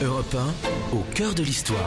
Europe 1, au cœur de l'histoire.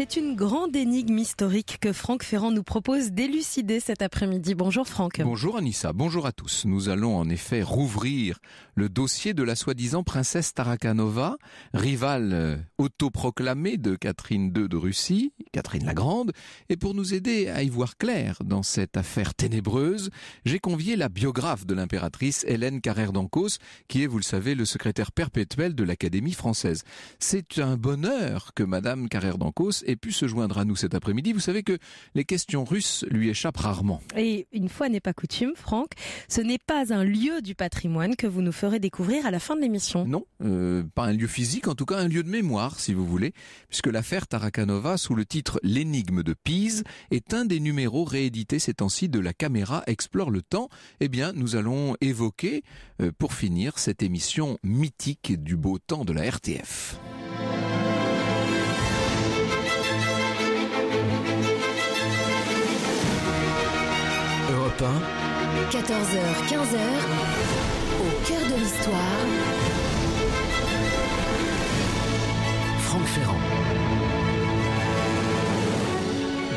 C'est une grande énigme historique que Franck Ferrand nous propose d'élucider cet après-midi. Bonjour Franck. Bonjour Anissa, bonjour à tous. Nous allons en effet rouvrir le dossier de la soi-disant princesse Tarakanova, rivale euh, autoproclamée de Catherine II de Russie, Catherine la Grande. Et pour nous aider à y voir clair dans cette affaire ténébreuse, j'ai convié la biographe de l'impératrice Hélène Carrère d'Ancos, qui est, vous le savez, le secrétaire perpétuel de l'Académie française. C'est un bonheur que Madame Carrère d'Ancos et pu se joindre à nous cet après-midi. Vous savez que les questions russes lui échappent rarement. Et une fois n'est pas coutume, Franck, ce n'est pas un lieu du patrimoine que vous nous ferez découvrir à la fin de l'émission. Non, euh, pas un lieu physique, en tout cas un lieu de mémoire, si vous voulez, puisque l'affaire Tarakanova, sous le titre L'énigme de Pise, est un des numéros réédités ces temps-ci de La caméra explore le temps. Eh bien, nous allons évoquer, euh, pour finir, cette émission mythique du beau temps de la RTF. 14h, 15h, au cœur de l'histoire. Franck Ferrand.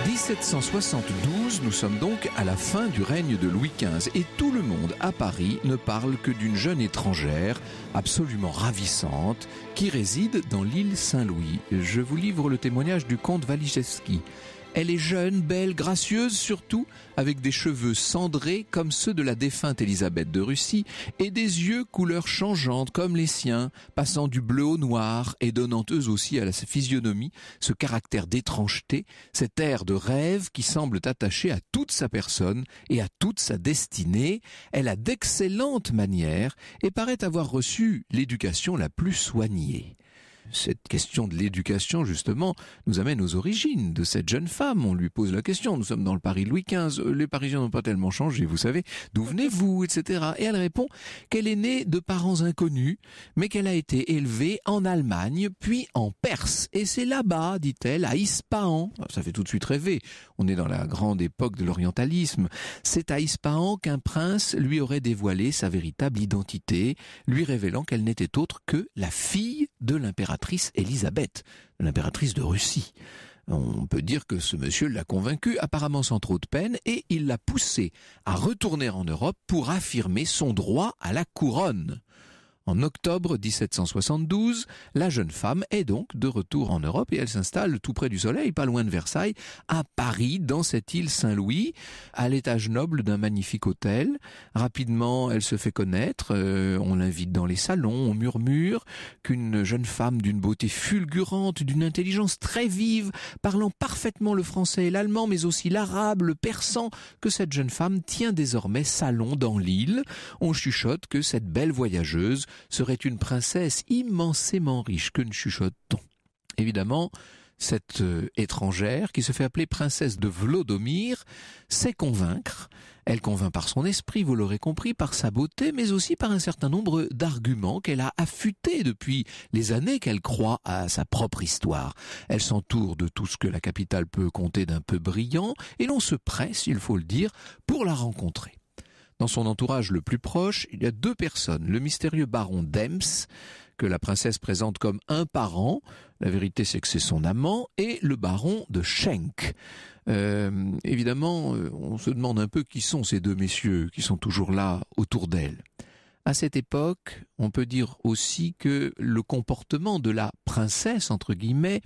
1772, nous sommes donc à la fin du règne de Louis XV et tout le monde à Paris ne parle que d'une jeune étrangère absolument ravissante qui réside dans l'île Saint-Louis. Je vous livre le témoignage du comte Waliszewski. Elle est jeune, belle, gracieuse surtout, avec des cheveux cendrés comme ceux de la défunte Élisabeth de Russie et des yeux couleur changeante comme les siens, passant du bleu au noir et donnant eux aussi à la physionomie ce caractère d'étrangeté, cet air de rêve qui semble attaché à toute sa personne et à toute sa destinée. Elle a d'excellentes manières et paraît avoir reçu l'éducation la plus soignée. Cette question de l'éducation, justement, nous amène aux origines de cette jeune femme. On lui pose la question. Nous sommes dans le Paris Louis XV. Euh, les Parisiens n'ont pas tellement changé, vous savez. D'où venez-vous, etc. Et elle répond qu'elle est née de parents inconnus, mais qu'elle a été élevée en Allemagne, puis en Perse. Et c'est là-bas, dit-elle, à Ispahan. Ah, ça fait tout de suite rêver. On est dans la grande époque de l'orientalisme. C'est à Ispahan qu'un prince lui aurait dévoilé sa véritable identité, lui révélant qu'elle n'était autre que la fille de l'impératrice l'impératrice l'impératrice de Russie. On peut dire que ce monsieur l'a convaincu, apparemment sans trop de peine, et il l'a poussé à retourner en Europe pour affirmer son droit à la couronne. En octobre 1772, la jeune femme est donc de retour en Europe et elle s'installe tout près du soleil, pas loin de Versailles, à Paris, dans cette île Saint-Louis, à l'étage noble d'un magnifique hôtel. Rapidement, elle se fait connaître, euh, on l'invite dans les salons, on murmure qu'une jeune femme d'une beauté fulgurante, d'une intelligence très vive, parlant parfaitement le français et l'allemand, mais aussi l'arabe, le persan, que cette jeune femme tient désormais salon dans l'île. On chuchote que cette belle voyageuse serait une princesse immensément riche. Que ne chuchote-t-on Évidemment, cette euh, étrangère, qui se fait appeler princesse de Vlodomir, sait convaincre. Elle convainc par son esprit, vous l'aurez compris, par sa beauté, mais aussi par un certain nombre d'arguments qu'elle a affûtés depuis les années qu'elle croit à sa propre histoire. Elle s'entoure de tout ce que la capitale peut compter d'un peu brillant, et l'on se presse, il faut le dire, pour la rencontrer. Dans son entourage le plus proche, il y a deux personnes. Le mystérieux baron Dems, que la princesse présente comme un parent, la vérité c'est que c'est son amant, et le baron de Schenk. Euh, évidemment, euh, on se demande un peu qui sont ces deux messieurs qui sont toujours là autour d'elle. À cette époque, on peut dire aussi que le comportement de la princesse, entre guillemets,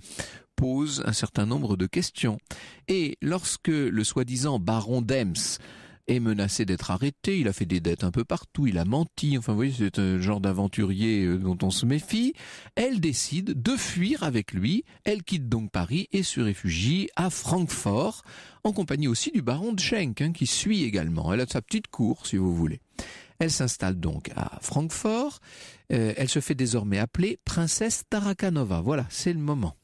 pose un certain nombre de questions. Et lorsque le soi-disant baron d'Ems est menacé d'être arrêté, il a fait des dettes un peu partout, il a menti, enfin vous voyez, c'est un genre d'aventurier euh, dont on se méfie. Elle décide de fuir avec lui, elle quitte donc Paris et se réfugie à Francfort, en compagnie aussi du baron de Schenck, hein, qui suit également. Elle a sa petite cour, si vous voulez. Elle s'installe donc à Francfort. Euh, elle se fait désormais appeler princesse Tarakanova. Voilà, c'est le moment.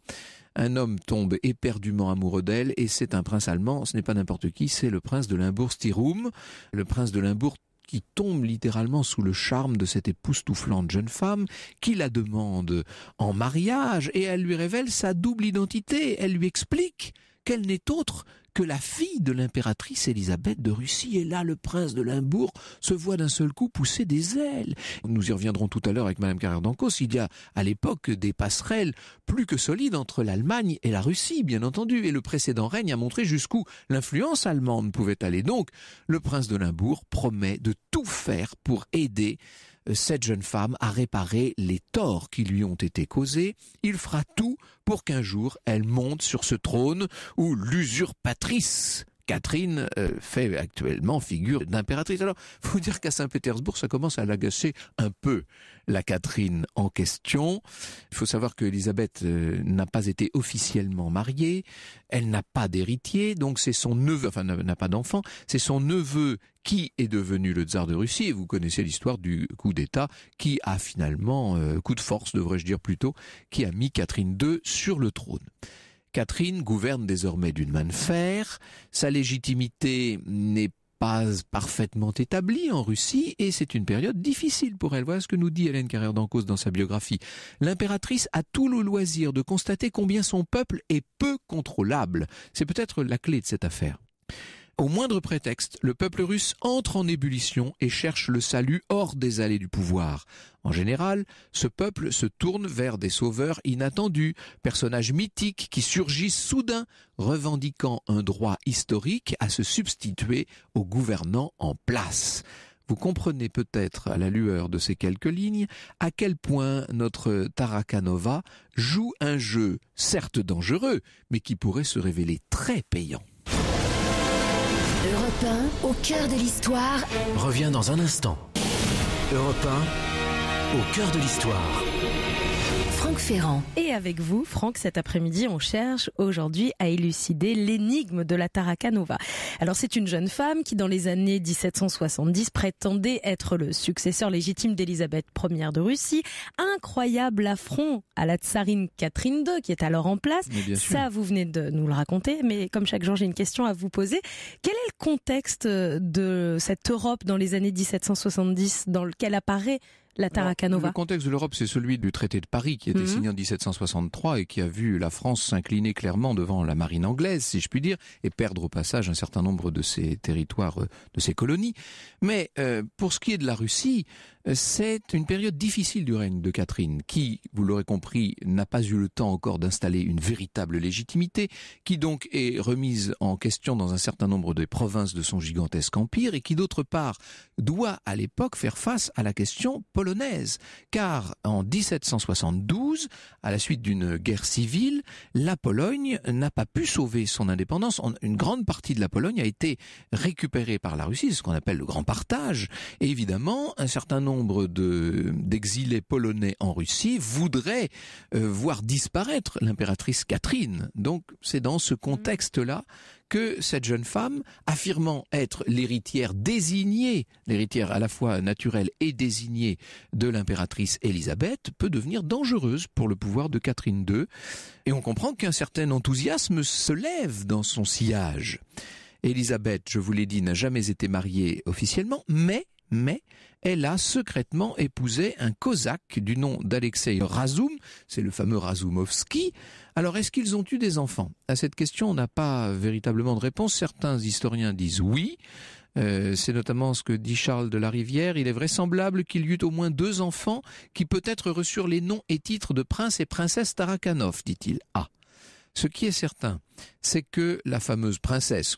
Un homme tombe éperdument amoureux d'elle et c'est un prince allemand. Ce n'est pas n'importe qui, c'est le prince de Limbourg-Stirum. Le prince de Limbourg qui tombe littéralement sous le charme de cette époustouflante jeune femme, qui la demande en mariage, et elle lui révèle sa double identité, elle lui explique qu'elle n'est autre que la fille de l'impératrice Élisabeth de Russie. Et là, le prince de Limbourg se voit d'un seul coup pousser des ailes. Nous y reviendrons tout à l'heure avec Madame Carrère Il y a à l'époque des passerelles plus que solides entre l'Allemagne et la Russie, bien entendu. Et le précédent règne a montré jusqu'où l'influence allemande pouvait aller. Donc, le prince de Limbourg promet de tout faire pour aider euh, cette jeune femme a réparé les torts qui lui ont été causés. Il fera tout pour qu'un jour elle monte sur ce trône où l'usurpatrice Catherine euh, fait actuellement figure d'impératrice. Alors, faut dire qu'à Saint-Pétersbourg, ça commence à l'agacer un peu, la Catherine en question. Il faut savoir que euh, n'a pas été officiellement mariée, elle n'a pas d'héritier, donc c'est son neveu, enfin n'a pas d'enfant, c'est son neveu qui est devenu le tsar de Russie, et vous connaissez l'histoire du coup d'État qui a finalement, euh, coup de force devrais-je dire plutôt, qui a mis Catherine II sur le trône. Catherine gouverne désormais d'une main de fer, sa légitimité n'est pas parfaitement établie en Russie et c'est une période difficile pour elle. Voilà ce que nous dit Hélène Carrère d'Encausse dans sa biographie. L'impératrice a tout le loisir de constater combien son peuple est peu contrôlable. C'est peut-être la clé de cette affaire. Au moindre prétexte, le peuple russe entre en ébullition et cherche le salut hors des allées du pouvoir. En général, ce peuple se tourne vers des sauveurs inattendus, personnages mythiques qui surgissent soudain, revendiquant un droit historique à se substituer aux gouvernants en place. Vous comprenez peut-être, à la lueur de ces quelques lignes, à quel point notre Tarakanova joue un jeu, certes dangereux, mais qui pourrait se révéler très payant au cœur de l'histoire. Reviens dans un instant. Europe au cœur de l'histoire. Et avec vous, Franck, cet après-midi, on cherche aujourd'hui à élucider l'énigme de la Tarakanova. Alors, c'est une jeune femme qui, dans les années 1770, prétendait être le successeur légitime d'Élisabeth Ier de Russie. Incroyable affront à la tsarine Catherine II, qui est alors en place. Ça, vous venez de nous le raconter, mais comme chaque jour, j'ai une question à vous poser. Quel est le contexte de cette Europe dans les années 1770 dans lequel apparaît la Le contexte de l'Europe, c'est celui du traité de Paris qui a été mhm. signé en 1763 et qui a vu la France s'incliner clairement devant la marine anglaise, si je puis dire, et perdre au passage un certain nombre de ses territoires, euh, de ses colonies. Mais euh, pour ce qui est de la Russie, c'est une période difficile du règne de Catherine, qui, vous l'aurez compris, n'a pas eu le temps encore d'installer une véritable légitimité, qui donc est remise en question dans un certain nombre de provinces de son gigantesque empire, et qui d'autre part doit à l'époque faire face à la question polonaise, car en 1772, à la suite d'une guerre civile, la Pologne n'a pas pu sauver son indépendance. Une grande partie de la Pologne a été récupérée par la Russie, ce qu'on appelle le grand partage, et évidemment un certain nombre nombre d'exilés polonais en Russie voudraient euh, voir disparaître l'impératrice Catherine. Donc c'est dans ce mm. contexte-là que cette jeune femme, affirmant être l'héritière désignée, l'héritière à la fois naturelle et désignée de l'impératrice Elisabeth, peut devenir dangereuse pour le pouvoir de Catherine II. Et on comprend qu'un certain enthousiasme se lève dans son sillage. Elisabeth, je vous l'ai dit, n'a jamais été mariée officiellement, mais mais elle a secrètement épousé un cosaque du nom d'Alexei Razoum, c'est le fameux Razoumovski. Alors est-ce qu'ils ont eu des enfants À cette question, on n'a pas véritablement de réponse. Certains historiens disent oui. Euh, c'est notamment ce que dit Charles de la Rivière. Il est vraisemblable qu'il y eut au moins deux enfants qui peut-être reçurent les noms et titres de prince et princesse Tarakanov, dit-il. Ah. Ce qui est certain, c'est que la fameuse princesse,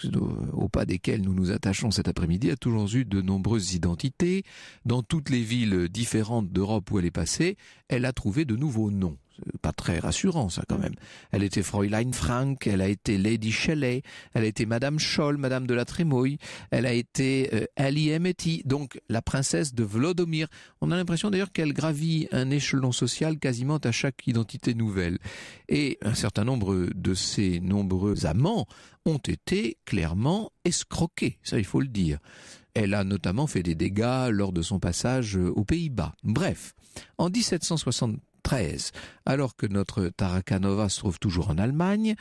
au pas desquelles nous nous attachons cet après-midi, a toujours eu de nombreuses identités. Dans toutes les villes différentes d'Europe où elle est passée, elle a trouvé de nouveaux noms pas très rassurant ça quand mm. même. Elle était Fräulein Frank, elle a été Lady Shelley, elle a été Madame Scholl, Madame de la Trémouille, elle a été euh, Ali donc la princesse de Vlodomir. On a l'impression d'ailleurs qu'elle gravit un échelon social quasiment à chaque identité nouvelle. Et un certain nombre de ses nombreux amants ont été clairement escroqués, ça il faut le dire. Elle a notamment fait des dégâts lors de son passage aux Pays-Bas. Bref, en 1760 alors que notre Tarakanova se trouve toujours en Allemagne,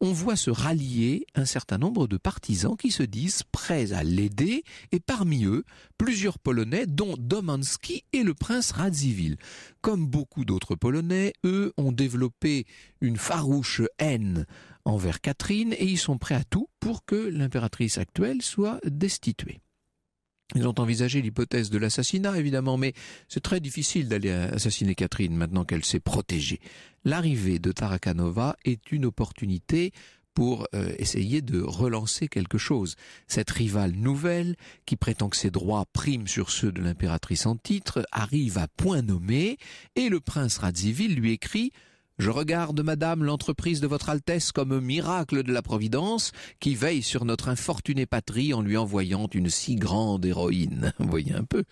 on voit se rallier un certain nombre de partisans qui se disent prêts à l'aider, et parmi eux, plusieurs Polonais, dont Domanski et le prince Radziwill. Comme beaucoup d'autres Polonais, eux ont développé une farouche haine envers Catherine et ils sont prêts à tout pour que l'impératrice actuelle soit destituée. Ils ont envisagé l'hypothèse de l'assassinat, évidemment, mais c'est très difficile d'aller assassiner Catherine maintenant qu'elle s'est protégée. L'arrivée de Tarakanova est une opportunité pour euh, essayer de relancer quelque chose. Cette rivale nouvelle, qui prétend que ses droits priment sur ceux de l'impératrice en titre, arrive à point nommé, et le prince Radzivill lui écrit je regarde, madame, l'entreprise de votre Altesse comme miracle de la Providence qui veille sur notre infortunée patrie en lui envoyant une si grande héroïne. voyez un peu.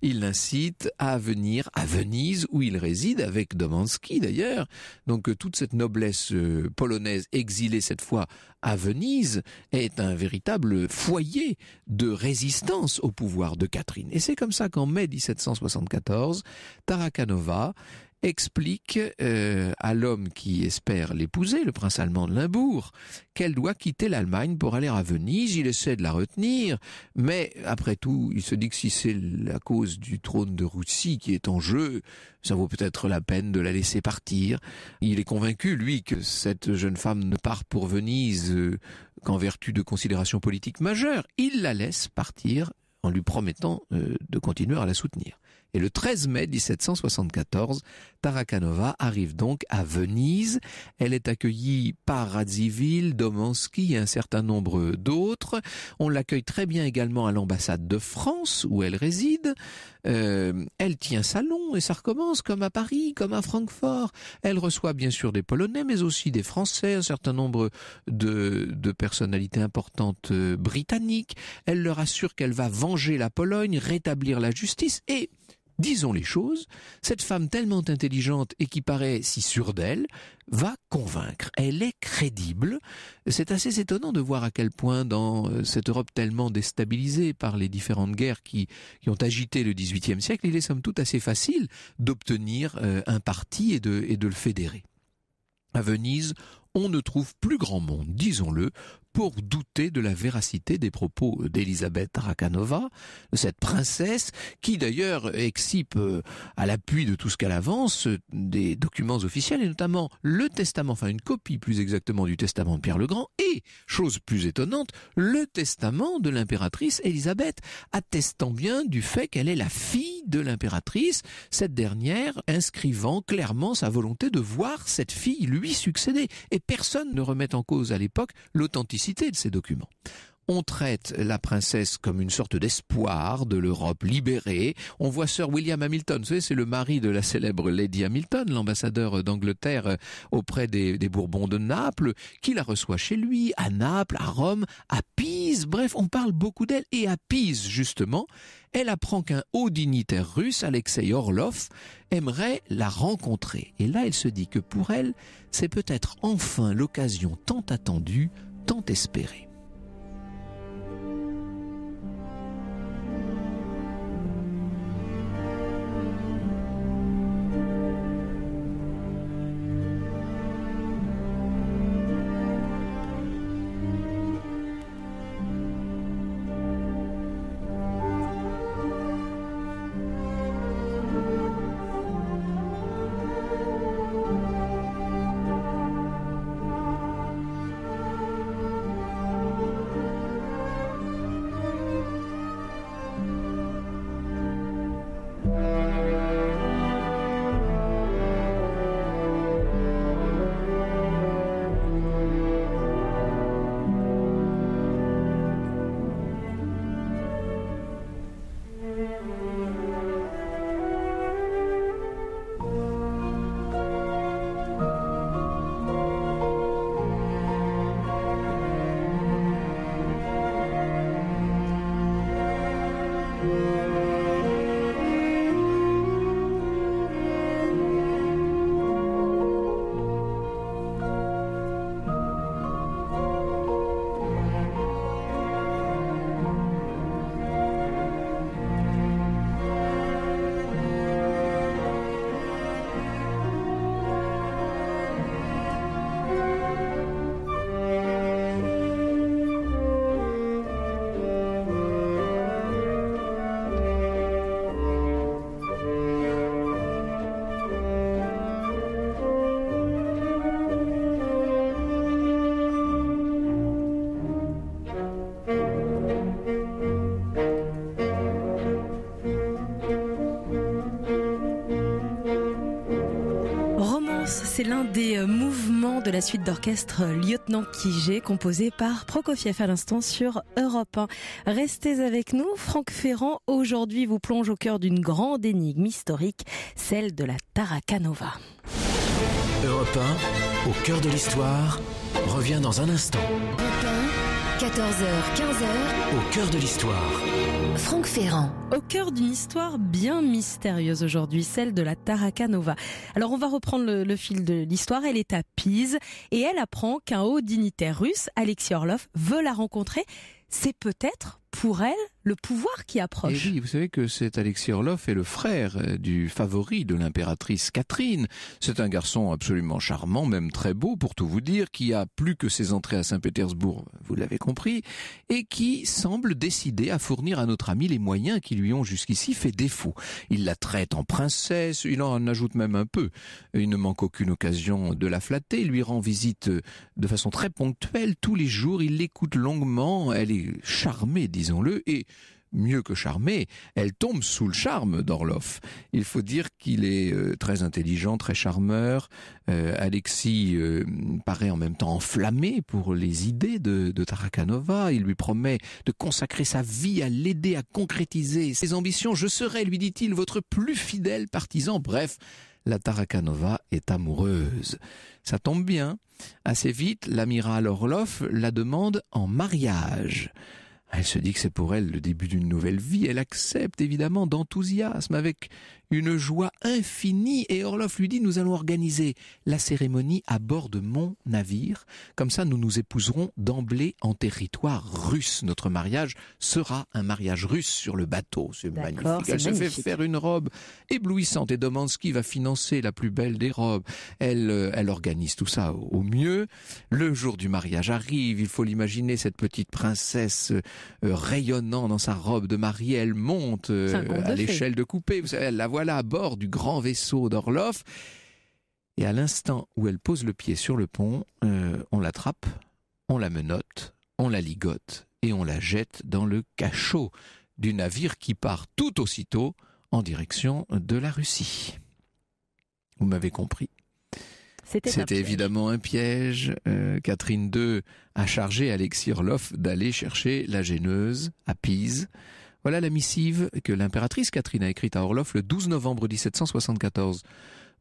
Il l'incite à venir à Venise où il réside avec Domanski d'ailleurs. Donc euh, toute cette noblesse euh, polonaise exilée cette fois à Venise est un véritable foyer de résistance au pouvoir de Catherine. Et c'est comme ça qu'en mai 1774, Tarakanova explique euh, à l'homme qui espère l'épouser, le prince allemand de Limbourg, qu'elle doit quitter l'Allemagne pour aller à Venise. Il essaie de la retenir, mais après tout, il se dit que si c'est la cause du trône de Russie qui est en jeu, ça vaut peut-être la peine de la laisser partir. Il est convaincu, lui, que cette jeune femme ne part pour Venise euh, qu'en vertu de considérations politiques majeures. Il la laisse partir en lui promettant euh, de continuer à la soutenir. Et le 13 mai 1774, Tarakanova arrive donc à Venise. Elle est accueillie par Radzivill, Domanski et un certain nombre d'autres. On l'accueille très bien également à l'ambassade de France où elle réside. Euh, elle tient salon et ça recommence comme à Paris, comme à Francfort. Elle reçoit bien sûr des Polonais, mais aussi des Français, un certain nombre de, de personnalités importantes euh, britanniques. Elle leur assure qu'elle va venger la Pologne, rétablir la justice et Disons les choses, cette femme tellement intelligente et qui paraît si sûre d'elle va convaincre. Elle est crédible. C'est assez étonnant de voir à quel point dans euh, cette Europe tellement déstabilisée par les différentes guerres qui, ont agité le XVIIIe siècle, il est somme toute assez facile d'obtenir euh, un parti et et de le fédérer. À Venise, on ne trouve plus grand monde, disons-le, pour douter de la véracité des propos d'Elisabeth Rakanova, cette princesse, qui d'ailleurs excipe euh, à l'appui de tout ce qu'elle avance des documents officiels, et notamment le testament, enfin une copie plus exactement du testament de Pierre le Grand, et, chose plus étonnante, le testament de l'impératrice Elisabeth, attestant bien du fait qu'elle est la fille de l'impératrice, cette dernière inscrivant clairement sa volonté de voir cette fille lui succéder. Et personne ne remet en cause à l'époque l'authenticité cité de ces documents. On traite la princesse comme une sorte d'espoir de l'Europe libérée. On voit Sir William Hamilton, vous savez, c'est le mari de la célèbre Lady Hamilton, l'ambassadeur d'Angleterre auprès des, des, Bourbons de Naples, qui la reçoit chez lui, à Naples, à Rome, à Pise. Bref, on parle beaucoup d'elle. Et à Pise, justement, elle apprend qu'un haut dignitaire russe, Alexei Orlov, aimerait la rencontrer. Et là, elle se dit que pour elle, c'est peut-être enfin l'occasion tant attendue tant espéré. la suite d'orchestre Lieutenant Kijé, composée par Prokofiev à l'instant sur Europe 1. Restez avec nous, Franck Ferrand aujourd'hui vous plonge au cœur d'une grande énigme historique, celle de la Tarakanova. Europe 1, au cœur de l'histoire, revient dans un instant. 14h, 15h. Au cœur de l'histoire. Franck Ferrand. Au cœur d'une histoire bien mystérieuse aujourd'hui, celle de la Tarakanova. Alors on va reprendre le, fil de l'histoire. Elle est à Pise et elle apprend qu'un haut dignitaire russe, Alexis Orlov, veut la rencontrer. C'est peut-être pour elle le pouvoir qui approche. Et oui, vous savez que cet Alexis Orloff est le frère euh, du favori de l'impératrice Catherine. C'est un garçon absolument charmant, même très beau pour tout vous dire, qui a plus que ses entrées à Saint-Pétersbourg, vous l'avez compris, et qui semble décidé à fournir à notre ami les moyens qui lui ont jusqu'ici fait défaut. Il la traite en princesse, il en ajoute même un peu. Il ne manque aucune occasion de la flatter, il lui rend visite euh, de façon très ponctuelle tous les jours, il l'écoute longuement, elle est charmée, disons et mieux que charmée, elle tombe sous le charme d'Orloff. Il faut dire qu'il est euh, très intelligent, très charmeur. Euh, Alexis euh, paraît en même temps enflammé pour les idées de Tarakanova. Il lui promet de consacrer sa vie à l'aider à concrétiser ses ambitions. Je serai, lui dit-il, votre plus fidèle partisan. Bref, la Tarakanova est amoureuse. Ça tombe bien. Assez vite, l'amiral Orloff la demande en mariage. Elle se dit que c'est pour elle le début d'une nouvelle vie. Elle accepte évidemment d'enthousiasme, avec une joie infinie et Orloff lui dit nous allons organiser la cérémonie à bord de mon navire, comme ça nous nous épouserons d'emblée en territoire russe. Notre mariage sera un mariage russe sur le bateau, c'est magnifique. Elle se fait faire une robe éblouissante et Domansky va financer la plus belle des robes. Elle, euh, elle organise tout ça au mieux. Le jour du mariage arrive, il faut l'imaginer, cette petite princesse euh, rayonnant dans sa robe de mariée, elle monte euh, à l'échelle de coupé. vous savez, elle la voit voilà à bord du grand vaisseau d'Orloff. Et à l'instant où elle pose le pied sur le pont, euh, on l'attrape, on la menotte, on la ligote et on la jette dans le cachot du navire qui part tout aussitôt en direction de la Russie. Vous m'avez compris. C'était évidemment un piège. Euh, Catherine II a chargé Alexis Orloff d'aller chercher la gêneuse à Pise. Voilà la missive que l'impératrice Catherine a écrite à Orloff le 12 novembre 1774.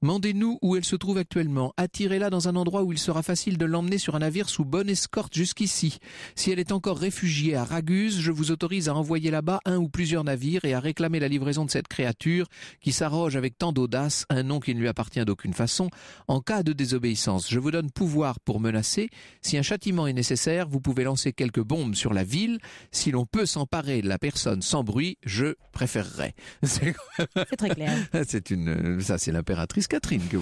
Mandez-nous où elle se trouve actuellement. Attirez-la dans un endroit où il sera facile de l'emmener sur un navire sous bonne escorte jusqu'ici. Si elle est encore réfugiée à Raguse, je vous autorise à envoyer là-bas un ou plusieurs navires et à réclamer la livraison de cette créature qui s'arroge avec tant d'audace un nom qui ne lui appartient d'aucune façon. En cas de désobéissance, je vous donne pouvoir pour menacer. Si un châtiment est nécessaire, vous pouvez lancer quelques bombes sur la ville. Si l'on peut s'emparer de la personne sans bruit, je préférerais. C'est très clair. c'est une, ça c'est l'impératrice Catherine que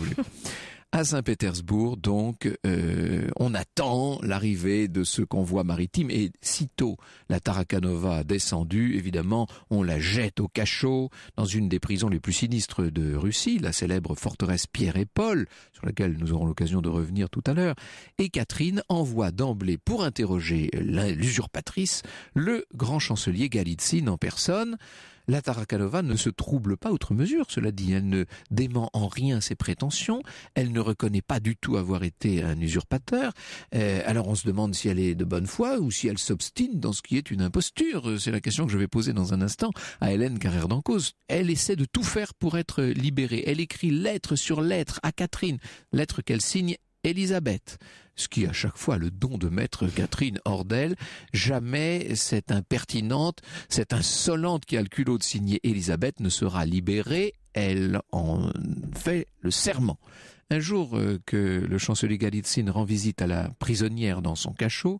À Saint-Pétersbourg, donc, euh, on attend l'arrivée de ce convoi maritime et sitôt la Tarakanova descendue, évidemment, on la jette au cachot dans une des prisons les plus sinistres de Russie, la célèbre forteresse Pierre et Paul, sur laquelle nous aurons l'occasion de revenir tout à l'heure. Et Catherine envoie d'emblée pour interroger l'usurpatrice le grand chancelier Galitzine en personne. La Tarakanova ne se trouble pas outre mesure, cela dit, elle ne dément en rien ses prétentions, elle ne reconnaît pas du tout avoir été un usurpateur, euh, alors on se demande si elle est de bonne foi ou si elle s'obstine dans ce qui est une imposture, c'est la question que je vais poser dans un instant à Hélène Carrère d'Encausse. Elle essaie de tout faire pour être libérée, elle écrit lettre sur lettre à Catherine, lettre qu'elle signe Elisabeth, ce qui à chaque fois le don de mettre Catherine hors d'elle. jamais cette impertinente, cette insolente qui a le culot de signer Elisabeth ne sera libérée, elle en fait le serment. Un jour euh, que le chancelier Galitzine rend visite à la prisonnière dans son cachot,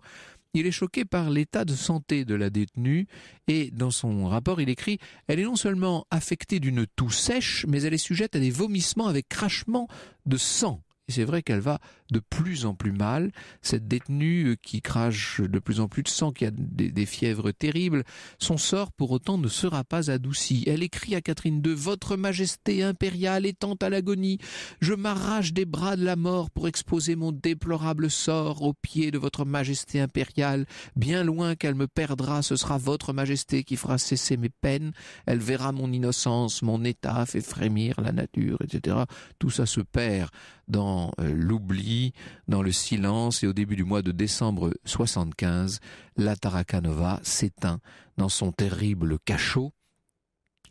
il est choqué par l'état de santé de la détenue et dans son rapport il écrit Elle est non seulement affectée d'une toux sèche, mais elle est sujette à des vomissements avec crachement de sang. Et c'est vrai qu'elle va de plus en plus mal. Cette détenue euh, qui crache de plus en plus de sang, qui a des, fièvres terribles, son sort pour autant ne sera pas adouci. Elle écrit à Catherine II Votre Majesté impériale étant à l'agonie, je m'arrache des bras de la mort pour exposer mon déplorable sort aux pieds de Votre Majesté impériale. Bien loin qu'elle me perdra, ce sera Votre Majesté qui fera cesser mes peines. Elle verra mon innocence, mon état, fait frémir la nature, etc. Tout ça se perd dans euh, l'oubli, dans le silence, et au début du mois de décembre 75, la Tarakanova s'éteint dans son terrible cachot.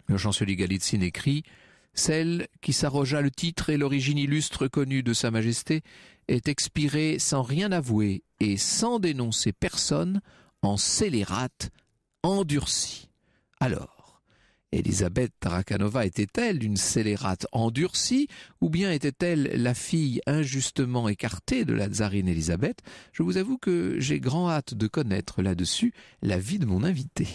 Le chancelier Galitzine écrit Celle qui s'arrogea le titre et l'origine illustre connue de Sa Majesté est expirée sans rien avouer et sans dénoncer personne en scélérate endurcie. Alors, Elisabeth Tarakanova était-elle une scélérate endurcie ou bien était-elle la fille injustement écartée de la tsarine Elisabeth Je vous avoue que j'ai grand hâte de connaître là-dessus la vie de mon invité.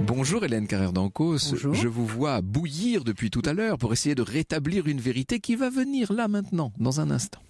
Bonjour Hélène Carrère d'Ancos. Je vous vois bouillir depuis tout à l'heure pour essayer de rétablir une vérité qui va venir là maintenant, dans un instant.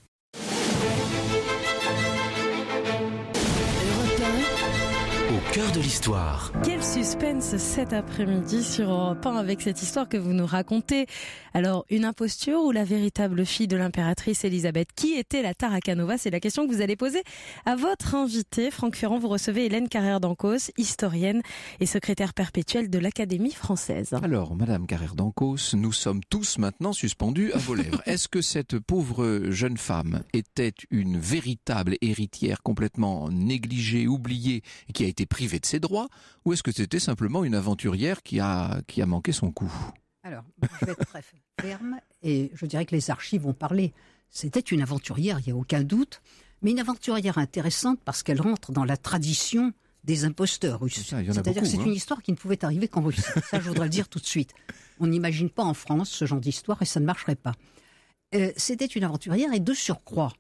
cœur de l'histoire. Quel suspense cet après-midi sur Europe avec cette histoire que vous nous racontez. Alors, une imposture ou la véritable fille de l'impératrice Elisabeth Qui était la Tarakanova C'est la question que vous allez poser à votre invité. Franck Ferrand, vous recevez Hélène Carrère-Dancos, historienne et secrétaire perpétuelle de l'Académie française. Alors, Madame Carrère-Dancos, nous sommes tous maintenant suspendus à vos lèvres. Est-ce que cette pauvre jeune femme était une véritable héritière complètement négligée, oubliée, qui a été prise de ses droits ou est-ce que c'était simplement une aventurière qui a, qui a manqué son coup Alors, je vais être très ferme et je dirais que les archives vont parler. C'était une aventurière, il n'y a aucun doute, mais une aventurière intéressante parce qu'elle rentre dans la tradition des imposteurs russes. C'est-à-dire que c'est hein. une histoire qui ne pouvait arriver qu'en Russie. Ça, je voudrais le dire tout de suite. On n'imagine pas en France ce genre d'histoire et ça ne marcherait pas. Euh, c'était une aventurière et de surcroît,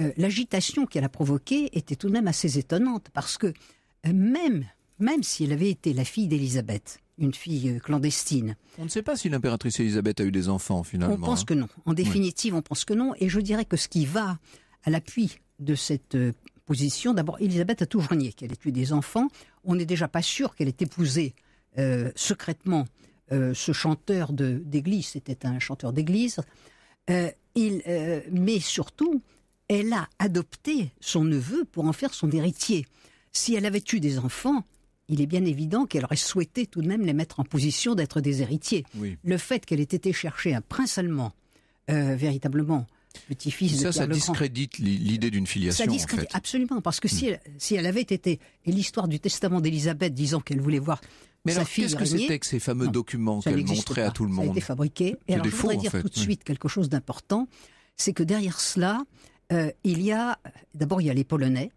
euh, l'agitation qu'elle a provoquée était tout de même assez étonnante parce que même, même si elle avait été la fille d'Élisabeth, une fille euh, clandestine. On ne sait pas si l'impératrice Élisabeth a eu des enfants finalement. On pense hein. que non. En définitive, on pense que non. Et je dirais que ce qui va à l'appui de cette euh, position, d'abord, Élisabeth a toujours nié qu'elle ait eu des enfants. On n'est déjà pas sûr qu'elle ait épousé euh, secrètement ce chanteur d'église. C'était un chanteur d'église. mais surtout, elle a adopté son neveu pour en faire son héritier. Si elle avait eu des enfants, il est bien évident qu'elle aurait souhaité tout de même les mettre en position d'être des héritiers. Le fait qu'elle ait été chercher un prince allemand, euh, véritablement, petit-fils de ça discrédite l'idée d'une filiation. Ça discrédite, absolument, parce que hmm. si, elle, avait été, et l'histoire du testament d'Élisabeth disant qu'elle voulait voir mais alors, qu'est-ce que c'était que ces fameux documents qu'elle montrait à tout le monde Ça a été fabriqué. Et alors, je voudrais dire tout de suite quelque chose d'important, c'est que derrière cela, euh, il y a, d'abord, il y a les Polonais,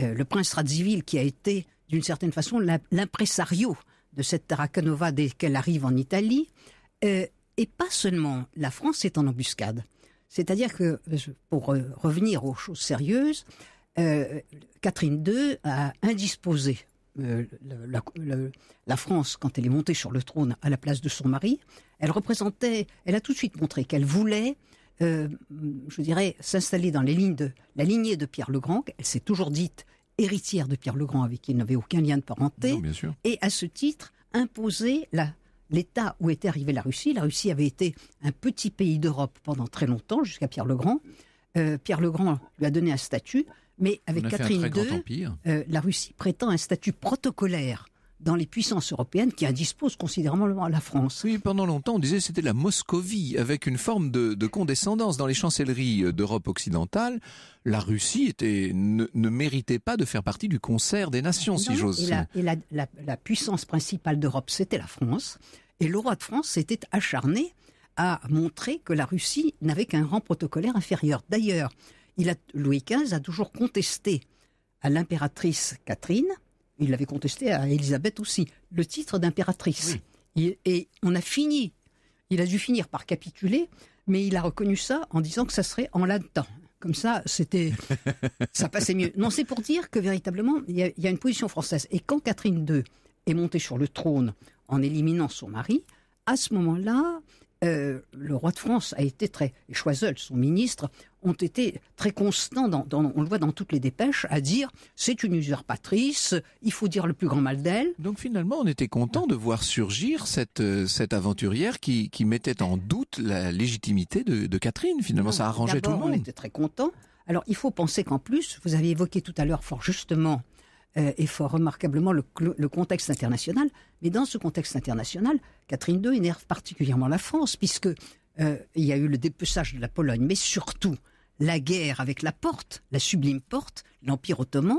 euh, le prince Radziwill qui a été d'une certaine façon l'impresario de cette Tarakanova dès qu'elle arrive en Italie. Euh, et pas seulement, la France est en embuscade. C'est-à-dire que, euh, pour revenir aux choses sérieuses, Catherine II a indisposé la, la, France quand elle est montée sur le trône à la place de son mari. Elle représentait, elle a tout de suite montré qu'elle voulait euh, je dirais, s'installer dans les lignes de la lignée de Pierre le Grand. Elle s'est toujours dite héritière de Pierre le Grand, avec qui elle n'avait aucun lien de parenté. Et à ce titre, imposer la l'état où était arrivée la Russie. La Russie avait été un petit pays d'Europe pendant très longtemps, jusqu'à Pierre le Grand. Euh, Pierre le Grand lui a donné un statut, mais avec Catherine II, euh, la Russie prétend un statut protocolaire dans les puissances européennes qui indisposent considérablement la France. Oui, pendant longtemps, on disait que c'était la Moscovie, avec une forme de, condescendance. Dans les chancelleries euh, d'Europe occidentale, la Russie ne, méritait pas de faire partie du concert des nations, si j'ose dire. Et, la, puissance principale d'Europe, c'était la France. Et le roi de France s'était acharné à montrer que la Russie n'avait qu'un rang protocolaire inférieur. D'ailleurs, Louis XV a toujours contesté à l'impératrice Catherine il l'avait contesté à Élisabeth aussi, le titre d'impératrice. Et, on a fini, il a dû finir par capituler, mais il a reconnu ça en disant que ça serait en latin. Comme ça, c'était, ça passait mieux. Non, c'est pour dire que véritablement, il y, a, une position française. Et quand Catherine II est montée sur le trône en éliminant son mari, à ce moment-là, euh, le roi de France a été très, et son ministre, ont été très constants, dans, on le voit dans toutes les dépêches, à dire c'est une usurpatrice, il faut dire le plus grand mal d'elle. Donc finalement, on était content de voir surgir cette, euh, cette aventurière qui, qui mettait en doute la légitimité de, Catherine. Finalement, ça ça arrangeait tout le monde. On était très content. Alors il faut penser qu'en plus, vous avez évoqué tout à l'heure fort justement euh, et fort remarquablement le, le, contexte international, mais dans ce contexte international, Catherine II énerve particulièrement la France, puisque euh, il y a eu le dépeçage de la Pologne, mais surtout la guerre avec la porte, la sublime porte, l'Empire ottoman,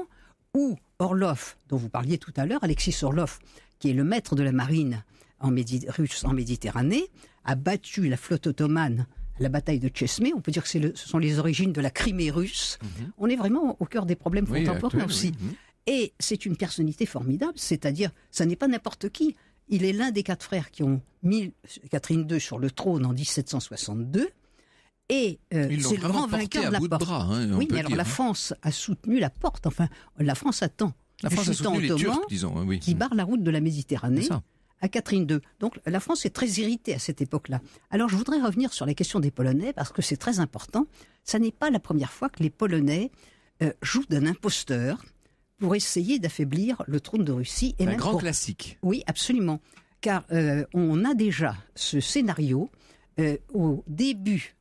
ou Orlov, dont vous parliez tout à l'heure, Alexis Orlov, qui est le maître de la marine en russe en Méditerranée, a battu la flotte ottomane à la bataille de Chesme. On peut dire que ce sont les origines de la Crimée russe. Mhm. On est vraiment au cœur des problèmes contemporains aussi. Mhm. Et c'est une personnalité formidable, c'est-à-dire, ça n'est pas n'importe qui. Il est l'un des quatre frères qui ont mis Catherine II sur le trône en 1762. Et euh, c'est le grand vainqueur de la porte. De bras, hein, oui, mais alors la hein. France a soutenu la porte. Enfin, la France attend. La France a soutenu les disons, hein, oui. qui barre la route de la Méditerranée à Catherine II. Donc la France est très irritée à cette époque-là. Alors je voudrais revenir sur la question des Polonais parce que c'est très important. Ça n'est pas la première fois que les Polonais euh, jouent d'un imposteur pour essayer d'affaiblir le trône de Russie. Et un grand classique. Oui, absolument. Car euh, on a déjà ce scénario au début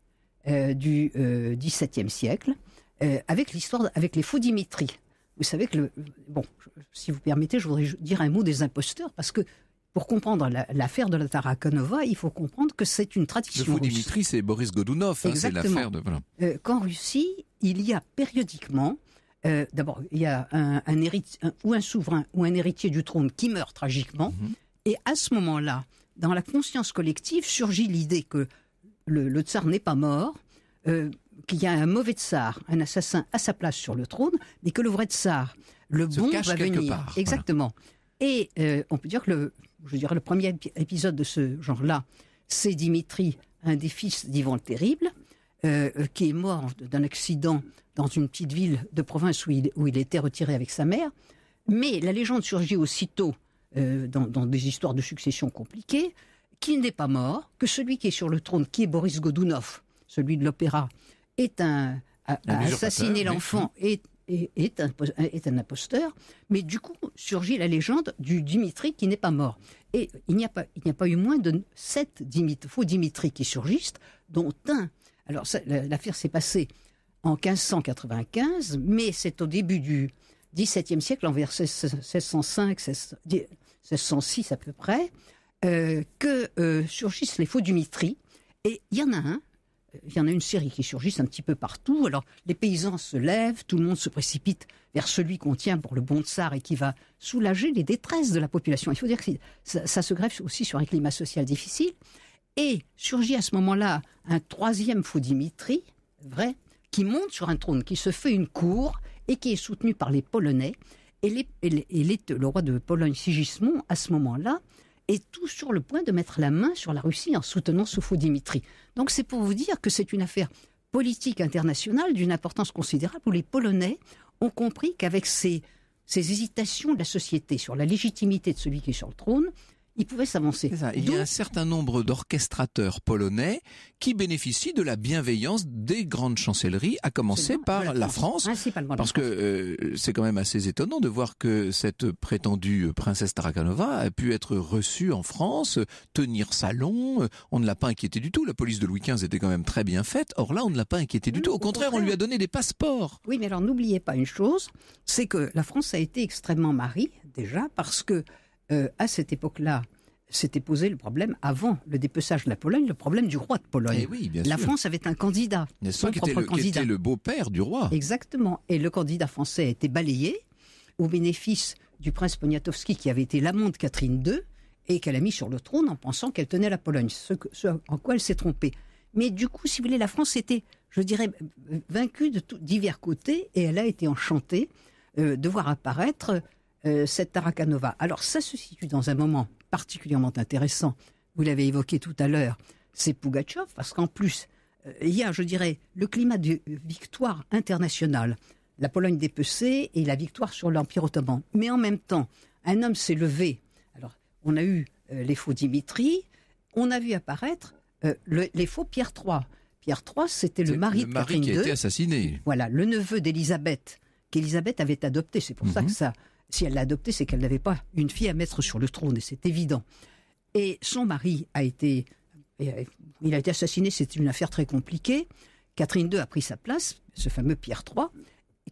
euh, du euh, XVIIe siècle, euh, avec l'histoire, avec les faux Dimitri. Vous savez que le, bon, si vous permettez, je voudrais dire un mot des imposteurs parce que pour comprendre l'affaire de la Tarakanova, il faut comprendre que c'est une tradition. Le faux Dimitri, c'est Boris Godunov, hein, c'est l'affaire de. Voilà. Qu'en Russie, il y a périodiquement, d'abord, il y a un, ou un souverain ou un héritier du trône qui meurt tragiquement, mhm. et à ce moment-là, dans la conscience collective, surgit l'idée que le, tsar n'est pas mort, euh, qu'il y a un mauvais tsar, un assassin à sa place sur le trône, mais que le vrai tsar, le bon, va venir. Part, Exactement. Et euh, on peut dire que le, je dirais le premier épisode de ce genre-là, c'est Dimitri, un des fils d'Ivan le Terrible, euh, qui est mort d'un accident dans une petite ville de province où il, où il, était retiré avec sa mère. Mais la légende surgit aussitôt dans, dans, des histoires de succession compliquées qu'il n'est pas mort, que celui qui est sur le trône, qui est Boris Godounov, celui de l'opéra, est un, a, assassiné l'enfant, mm. et est, un, imposteur, mais du coup surgit la légende du Dimitri qui n'est pas mort. Et il n'y a, pas, il a pas eu moins de sept faux Dimitri qui surgissent, dont un. Alors l'affaire s'est passée en 1595, mais c'est au début du XVIIe siècle, vers 1605, 1606 à peu près. Euh, que euh, surgissent les faux Dimitri, Et il y en a un, euh, il y en a une série qui surgissent un petit peu partout. Alors les paysans se lèvent, tout le monde se précipite vers celui qu'on tient pour le bon tsar et qui va soulager les détresses de la population. Il faut dire que ça, se greffe aussi sur un climat social difficile. Et surgit à ce moment-là un troisième faux Dimitri, vrai, qui monte sur un trône, qui se fait une cour et qui est soutenu par les Polonais. Et, le roi de Pologne, Sigismond, à ce moment-là, est tout sur le point de mettre la main sur la Russie en soutenant Soufou-Dimitri. Donc c'est pour vous dire que c'est une affaire politique internationale d'une importance considérable où les Polonais ont compris qu'avec ces, ces hésitations de la société sur la légitimité de celui qui est sur le trône, il pouvait s'avancer. Il y a un certain nombre d'orchestrateurs polonais qui bénéficient de la bienveillance des grandes chancelleries, à commencer par la, France, parce que euh, c'est quand même assez étonnant de voir que cette prétendue princesse Tarakanova a pu être reçue en France, tenir salon. On ne l'a pas inquiétée du tout. La police de Louis XV était quand même très bien faite. Or là, on ne l'a pas inquiétée du mm, tout. Au, contraire, on lui a donné des passeports. Oui, mais alors n'oubliez pas une chose, c'est que la France a été extrêmement marie déjà parce que euh, à cette époque-là, s'était posé le problème avant le dépeçage de la Pologne, le problème du roi de Pologne. Eh la France avait un candidat, son propre candidat, le, était le beau-père du roi. Exactement. Et le candidat français a été balayé au bénéfice du prince Poniatowski, qui avait été l'amant de Catherine II et qu'elle a mis sur le trône en pensant qu'elle tenait la Pologne, ce, en quoi elle s'est trompée. Mais du coup, si vous voulez, la France était, je dirais, vaincue de divers côtés et elle a été enchantée euh, de voir apparaître euh, cette Tarakanova. Alors ça se situe dans un moment particulièrement intéressant. Vous l'avez évoqué tout à l'heure, c'est Pugachev, parce qu'en plus, euh, il y a, je dirais, le climat de victoire internationale, la Pologne dépecée et la victoire sur l'Empire ottoman. Mais en même temps, un homme s'est levé. Alors, on a eu euh, les faux Dimitri, on a vu apparaître les faux Pierre III. Pierre III, c'était le mari, le de qui a été assassiné. Voilà, le neveu d'Élisabeth qu'Élisabeth avait adopté. C'est pour ça mhm. que ça si elle l'a adopté, c'est qu'elle n'avait pas une fille à mettre sur le trône, et c'est évident. Et son mari a été, euh, il a été assassiné, c'est une affaire très compliquée. Catherine II a pris sa place, ce fameux Pierre III,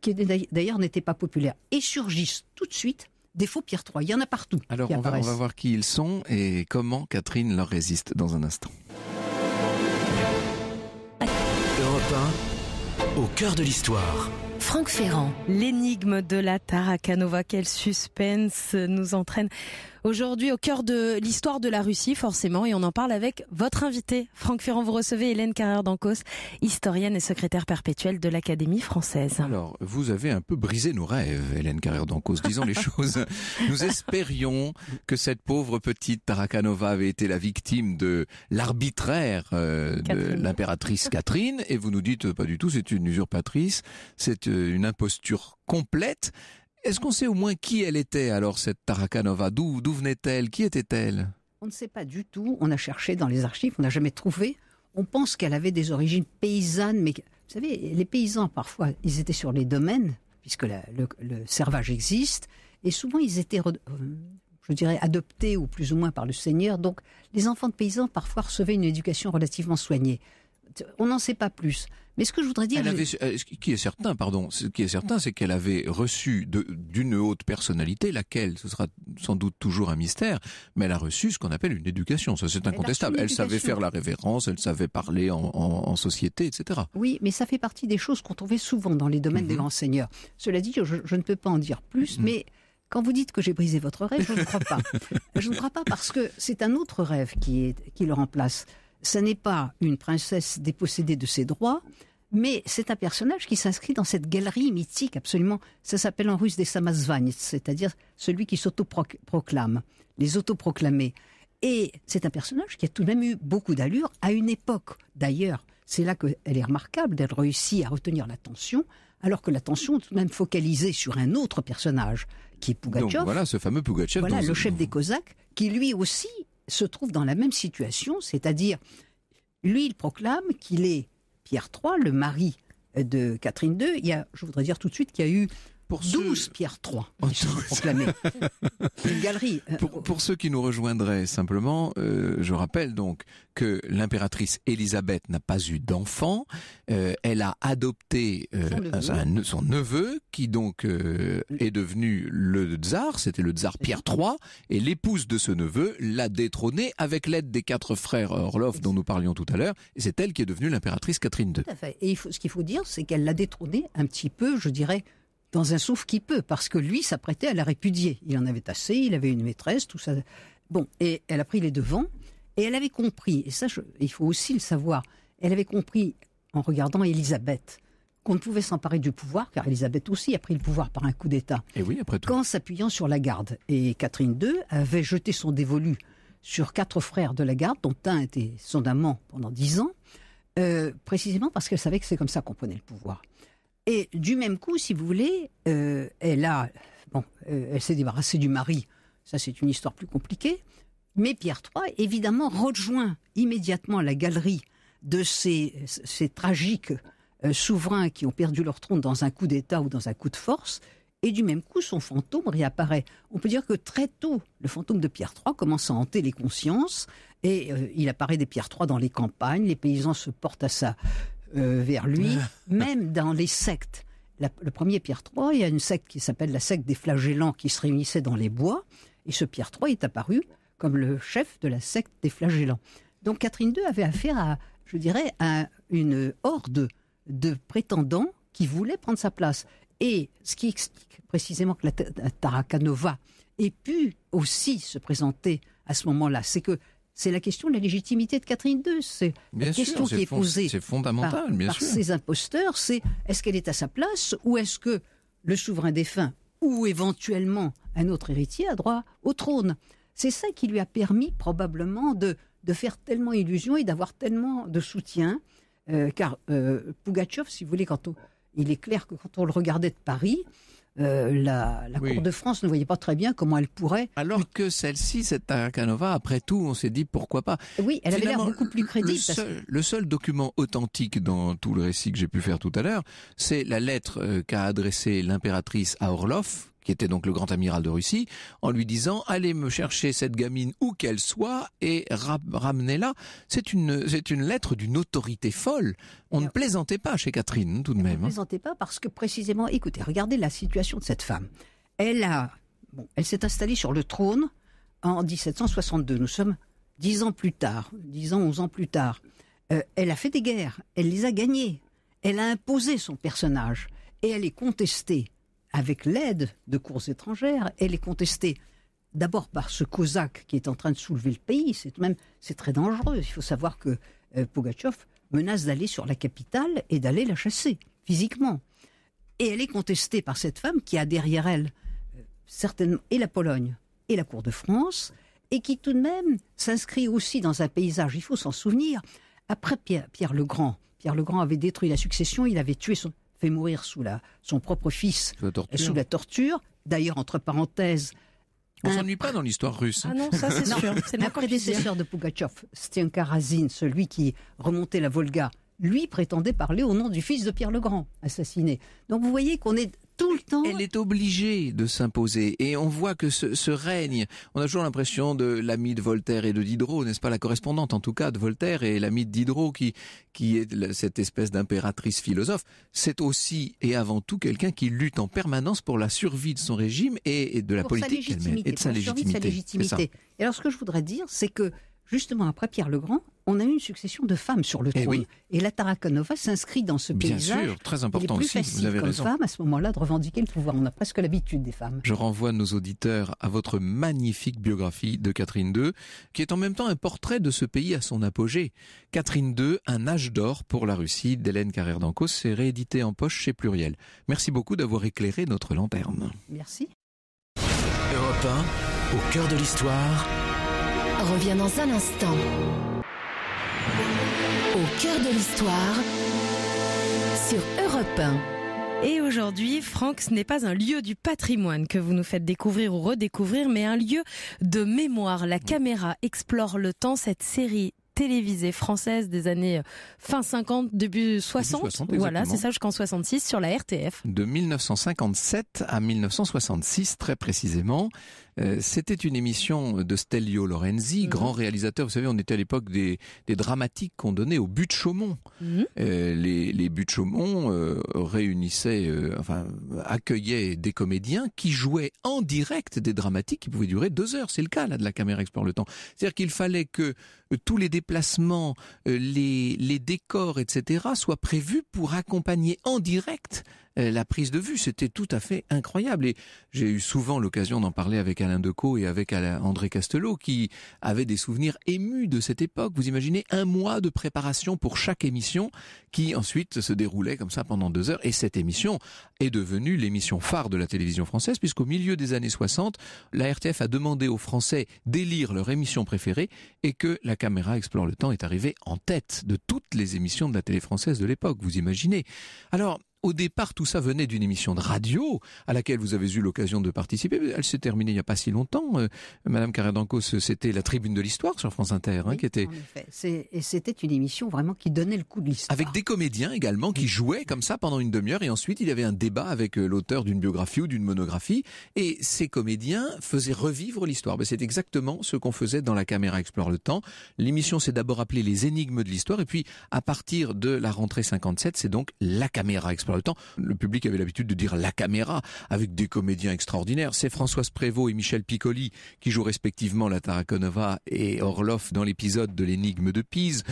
qui d'ailleurs n'était pas populaire. Et surgissent tout de suite des faux Pierre III. Il y en a partout. Alors on va, voir qui ils sont et comment Catherine leur résiste dans un instant. Europe au cœur de l'histoire. Franck Ferrand. L'énigme de la Tara Canova, quel suspense nous entraîne aujourd'hui au cœur de l'histoire de la Russie, forcément, et on en parle avec votre invité, Franck Ferrand. Vous recevez Hélène Carrère-Dancos, historienne et secrétaire perpétuelle de l'Académie française. Alors, vous avez un peu brisé nos rêves, Hélène Carrère-Dancos, disons les choses. Nous espérions que cette pauvre petite Tarakanova avait été la victime de l'arbitraire euh, de l'impératrice Catherine, et vous nous dites, euh, pas du tout, c'est une usurpatrice, c'est euh, une imposture complète. Est-ce qu'on sait au moins qui elle était alors, cette Tarakanova D'où venait-elle Qui était-elle On ne sait pas du tout. On a cherché dans les archives, on n'a jamais trouvé. On pense qu'elle avait des origines paysannes, mais vous savez, les paysans, parfois, ils étaient sur les domaines, puisque le, le, servage existe, et souvent ils étaient, euh, je dirais, adoptés ou plus ou moins par le seigneur. Donc, les enfants de paysans, parfois, recevaient une éducation relativement soignée on n'en sait pas plus. Mais ce que je voudrais dire, euh, qui est certain, pardon, ce qui est certain, c'est qu'elle avait reçu d'une haute personnalité, laquelle ce sera sans doute toujours un mystère, mais elle a reçu ce qu'on appelle une éducation. Ça, c'est incontestable. Elle savait faire la révérence, elle savait parler en, société, etc. Oui, mais ça fait partie des choses qu'on trouvait souvent dans les domaines des grands mhm. seigneurs. Cela dit, je, ne peux pas en dire plus, mhm. mais quand vous dites que j'ai brisé votre rêve, je ne crois pas. je ne crois pas parce que c'est un autre rêve qui le remplace ce n'est pas une princesse dépossédée de ses droits, mais c'est un personnage qui s'inscrit dans cette galerie mythique absolument. Ça s'appelle en russe des samasvani c'est-à-dire celui qui s'autoproclame, les autoproclamés. Et c'est un personnage qui a tout de même eu beaucoup d'allure à une époque. D'ailleurs, c'est là qu'elle est remarquable, d'être réussit à retenir l'attention, alors que l'attention est tout de même focalisée sur un autre personnage, qui est Pugachev. Donc voilà ce fameux Pugachev. Voilà le chef des Cosaques, qui lui aussi se trouve dans la même situation, c'est-à-dire, lui, il proclame qu'il est Pierre III, le mari de Catherine II. Il y a, je voudrais dire tout de suite qu'il y a eu pour 12 Pierre III, oh, Une galerie. Euh, pour, ceux qui nous rejoindraient simplement, euh, je rappelle donc que l'impératrice Elisabeth n'a pas eu d'enfant. Euh, elle a adopté son, neveu. qui donc est devenu le tsar. C'était le tsar Pierre III. Et l'épouse de ce neveu l'a détrôné avec l'aide des quatre frères Orlov dont nous parlions tout à l'heure. Et c'est elle qui est devenue l'impératrice Catherine II. Et ce qu'il faut dire, c'est qu'elle l'a détrôné un petit peu, je dirais, dans un souffle qui peut, parce que lui s'apprêtait à la répudier. Il en avait assez, il avait une maîtresse, tout ça. Bon, et elle a pris les devants, et elle avait compris, et ça, il faut aussi le savoir, elle avait compris, en regardant Élisabeth, qu'on ne pouvait s'emparer du pouvoir, car Élisabeth aussi a pris le pouvoir par un coup d'État. Et oui, Qu'en s'appuyant sur la garde. Et Catherine II avait jeté son dévolu sur quatre frères de la garde, dont un était son amant pendant dix ans, euh, précisément parce qu'elle savait que c'est comme ça qu'on prenait le pouvoir. Et du même coup, si vous voulez, euh, elle a, bon, euh, elle s'est débarrassée du mari. Ça, c'est une histoire plus compliquée. Mais Pierre III, évidemment, rejoint immédiatement la galerie de ces, ces tragiques euh, souverains qui ont perdu leur trône dans un coup d'État ou dans un coup de force. Et du même coup, son fantôme réapparaît. On peut dire que très tôt, le fantôme de Pierre III commence à hanter les consciences et il apparaît des Pierre III dans les campagnes. Les paysans se portent à sa, euh, vers lui, ah. même dans les sectes. le premier Pierre III, il y a une secte qui s'appelle la secte des flagellants qui se réunissait dans les bois, et ce Pierre III est apparu comme le chef de la secte des flagellants. Donc Catherine II avait affaire à, je dirais, à une horde de prétendants qui voulaient prendre sa place. Et ce qui explique précisément que la Tarakanova ait pu aussi se présenter à ce moment-là, c'est que c'est la question de la légitimité de Catherine II. C'est la question qui est posée C'est fondamental, ces imposteurs, c'est est-ce qu'elle est à sa place ou est-ce que le souverain défunt ou éventuellement un autre héritier a droit au trône C'est ça qui lui a permis probablement de, faire tellement illusion et d'avoir tellement de soutien, euh, car euh, si vous voulez, il est clair que quand on le regardait de Paris, euh, la, Cour de France ne voyait pas très bien comment elle pourrait. Alors que celle-ci, cette canova après tout, on s'est dit pourquoi pas. Oui, elle avait l'air beaucoup plus crédible. Le seul, document authentique dans tout le récit que j'ai pu faire tout à l'heure, c'est la lettre euh, qu'a adressée l'impératrice à Orloff qui était donc le grand amiral de Russie, en lui disant allez me chercher cette gamine où qu'elle soit et ramenez-la. C'est une c'est une lettre d'une autorité folle. On ne euh, plaisantait pas chez Catherine hein, tout de même. On ne hein. plaisantait pas parce que précisément, écoutez, regardez la situation de cette femme. Elle a elle s'est installée sur le trône en 1762. Nous sommes dix ans plus tard, dix ans, onze ans plus tard. Euh, elle a fait des guerres, elle les a gagnées, elle a imposé son personnage et elle est contestée avec l'aide de cours étrangères, elle est contestée. D'abord par ce Cosaque qui est en train de soulever le pays, c'est même c'est très dangereux. Il faut savoir que euh, menace d'aller sur la capitale et d'aller la chasser physiquement. Et elle est contestée par cette femme qui a derrière elle euh, certainement et la Pologne et la Cour de France et qui tout de même s'inscrit aussi dans un paysage. Il faut s'en souvenir. Après Pierre le Grand, Pierre le Grand avait détruit la succession, il avait tué son, fait mourir sous la, son propre fils sous la torture. torture. D'ailleurs, entre parenthèses, on s'ennuie pas dans l'histoire russe. Ah non, ça c'est sûr. C'est prédécesseur de Pugachev, Stenka Razin, celui qui remontait la Volga lui prétendait parler au nom du fils de Pierre le Grand, assassiné. Donc vous voyez qu'on est tout le temps. Elle est obligée de s'imposer. Et on voit que ce, règne, on a toujours l'impression de l'ami de Voltaire et de Diderot, n'est-ce pas la correspondante en tout cas de Voltaire et l'ami de Diderot qui, qui est cette espèce d'impératrice philosophe, c'est aussi et avant tout quelqu'un qui lutte en permanence pour la survie de son régime et, de la politique et de sa légitimité. Et, de sa légitimité. Et alors ce que je voudrais dire, c'est que justement après Pierre le Grand, on a eu une succession de femmes sur le eh trône. Et, la Tarakanova s'inscrit dans ce paysage. Bien sûr, très important aussi. vous avez comme femmes à ce moment-là de revendiquer le pouvoir. On a presque l'habitude des femmes. Je renvoie nos auditeurs à votre magnifique biographie de Catherine II, qui est en même temps un portrait de ce pays à son apogée. Catherine II, un âge d'or pour la Russie d'Hélène Carrère d'Ancos, s'est réédité en poche chez Pluriel. Merci beaucoup d'avoir éclairé notre lanterne. Merci. au cœur de l'histoire revient dans un instant. Au cœur de l'histoire, sur Europe 1. Et aujourd'hui, Franck, ce n'est pas un lieu du patrimoine que vous nous faites découvrir ou redécouvrir, mais un lieu de mémoire. La caméra explore le temps, cette série télévisée française des années euh, fin 50, début 60. Début 60 voilà, c'est ça jusqu'en 66 sur la RTF. De 1957 à 1966 très précisément. Euh, c'était une émission de Stelio Lorenzi, mhm. grand réalisateur. Vous savez, on était à l'époque des, dramatiques qu'on donnait au but de Chaumont. Mhm. Euh, les, les buts de Chaumont euh, réunissaient, enfin, accueillaient des comédiens qui jouaient en direct des dramatiques qui pouvaient durer deux heures. C'est le cas, là, de la caméra Explore le temps. C'est-à-dire qu'il fallait que tous les déplacements, les décors, etc., soient prévus pour accompagner en direct euh, la prise de vue. C'était tout à fait incroyable. Et j'ai eu souvent l'occasion d'en parler avec Alain Decaux et avec André Castelot, qui avaient des souvenirs émus de cette époque. Vous imaginez un mois de préparation pour chaque émission qui ensuite se déroulait comme ça pendant deux heures. Et cette émission est devenue l'émission phare de la télévision française, puisqu'au milieu des années 60, la RTF a demandé aux Français d'élire leur émission préférée et que la caméra explore le temps est arrivée en tête de toutes les émissions de la télé française de l'époque, vous imaginez. Alors, au départ, tout ça venait d'une émission de radio à laquelle vous avez eu l'occasion de participer. Elle s'est terminée il n'y a pas si longtemps. Euh, Madame carré c'était la tribune de l'histoire sur France Inter, hein, oui, qui était. Et c'était une émission vraiment qui donnait le coup de l'histoire. Avec des comédiens également qui jouaient comme ça pendant une demi-heure et ensuite il y avait un débat avec euh, l'auteur d'une biographie ou d'une monographie et ces comédiens faisaient revivre l'histoire. Ben, c'est exactement ce qu'on faisait dans La Caméra Explore le Temps. L'émission s'est d'abord appelée Les Énigmes de l'Histoire et puis à partir de la rentrée 57, c'est donc La Caméra Explore le temps, le public avait l'habitude de dire la caméra avec des comédiens extraordinaires. C'est Françoise Prévost et Michel Piccoli qui jouent respectivement la Tarakonova et Orloff dans l'épisode de l'énigme de Pise.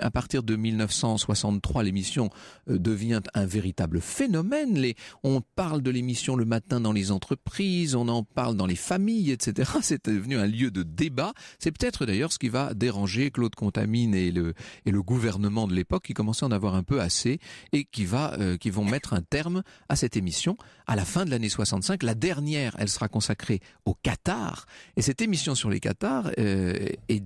À partir de 1963, l'émission euh, devient un véritable phénomène. on parle de l'émission le matin dans les entreprises, on en parle dans les familles, etc. C'est devenu un lieu de débat. C'est peut-être d'ailleurs ce qui va déranger Claude Contamine et le, et le gouvernement de l'époque qui commençait à en avoir un peu assez et qui va, euh, qui vont mettre un terme à cette émission à la fin de l'année 65. La dernière, elle sera consacrée au Qatar. Et cette émission sur les Qatars euh, est,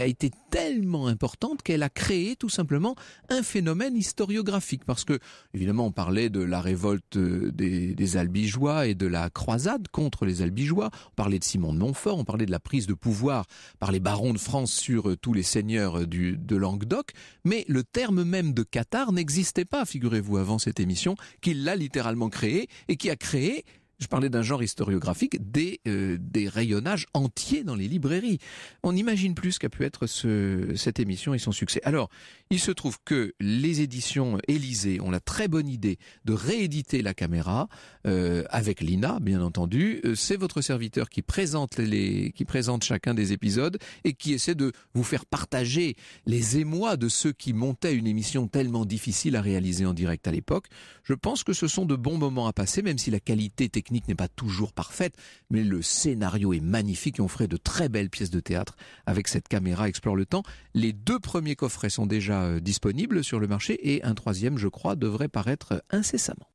a été tellement importante qu'elle a créé tout simplement un phénomène historiographique. Parce que, évidemment, on parlait de la révolte euh, des, Albigeois et de la croisade contre les Albigeois. On parlait de Simon de Montfort, on parlait de la prise de pouvoir par les barons de France sur euh, tous les seigneurs euh, du, de Languedoc. Mais le terme même de Qatar n'existait pas, figurez-vous, avant cette émission, qu'il l'a littéralement créé et qui a créé je parlais d'un genre historiographique, des, euh, des rayonnages entiers dans les librairies. On n'imagine plus ce qu'a pu être ce, cette émission et son succès. Alors, il se trouve que les éditions Élysée ont la très bonne idée de rééditer la caméra euh, avec Lina, bien entendu. Euh, c'est votre serviteur qui présente les, qui présente chacun des épisodes et qui essaie de vous faire partager les émois de ceux qui montaient une émission tellement difficile à réaliser en direct à l'époque. Je pense que ce sont de bons moments à passer, même si la qualité technique technique n'est pas toujours parfaite, mais le scénario est magnifique et on ferait de très belles pièces de théâtre avec cette caméra Explore le temps. Les deux premiers coffrets sont déjà euh, disponibles sur le marché et un troisième, je crois, devrait paraître euh, incessamment.